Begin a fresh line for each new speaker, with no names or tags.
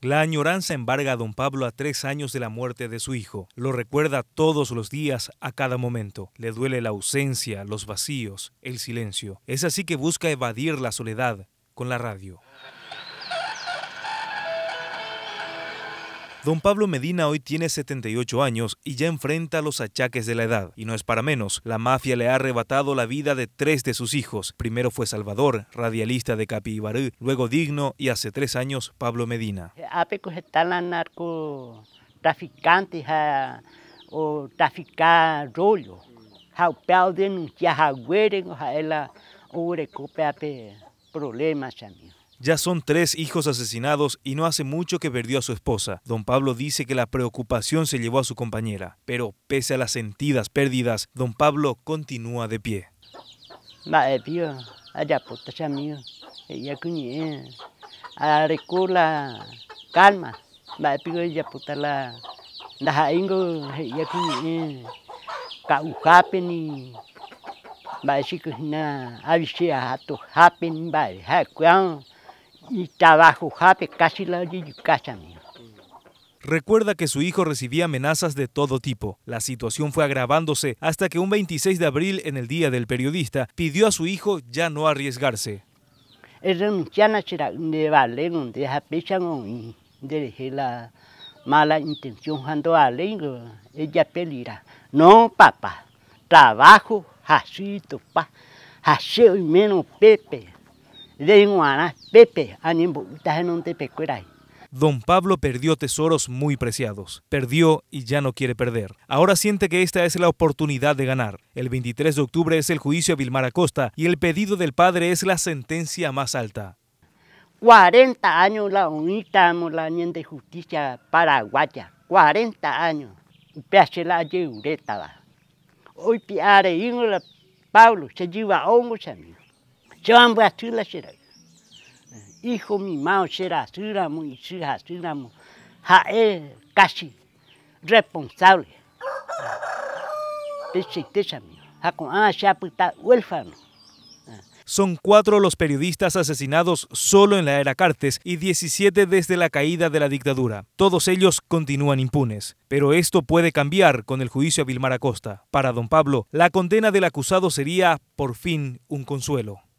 La añoranza embarga a don Pablo a tres años de la muerte de su hijo. Lo recuerda todos los días, a cada momento. Le duele la ausencia, los vacíos, el silencio. Es así que busca evadir la soledad con la radio. Don Pablo Medina hoy tiene 78 años y ya enfrenta los achaques de la edad. Y no es para menos, la mafia le ha arrebatado la vida de tres de sus hijos. Primero fue Salvador, radialista de Capibarú, luego Digno y hace tres años Pablo Medina. Eh,
narcotraficantes o rollo.
Ya son tres hijos asesinados y no hace mucho que perdió a su esposa. Don Pablo dice que la preocupación se llevó a su compañera, pero pese a las sentidas pérdidas, don Pablo continúa de pie
y jape, casi la casa mía.
Recuerda que su hijo recibía amenazas de todo tipo. La situación fue agravándose hasta que un 26 de abril, en el Día del Periodista, pidió a su hijo ya no arriesgarse.
la mala intención cuando ella pelirá. No, papá, trabajo, jacito, pa, jaceo y menos pepe.
Don Pablo perdió tesoros muy preciados, perdió y ya no quiere perder. Ahora siente que esta es la oportunidad de ganar. El 23 de octubre es el juicio a Vilmar Acosta y el pedido del padre es la sentencia más alta.
40 años la unita la de justicia paraguaya, 40 años. hacer la Hoy Pablo se lleva a mí. Ah, pues,
Son cuatro los periodistas asesinados solo en la era Cartes y 17 desde la caída de la dictadura. Todos ellos continúan impunes. Pero esto puede cambiar con el juicio a Vilmar Acosta. Para don Pablo, la condena del acusado sería, por fin, un consuelo.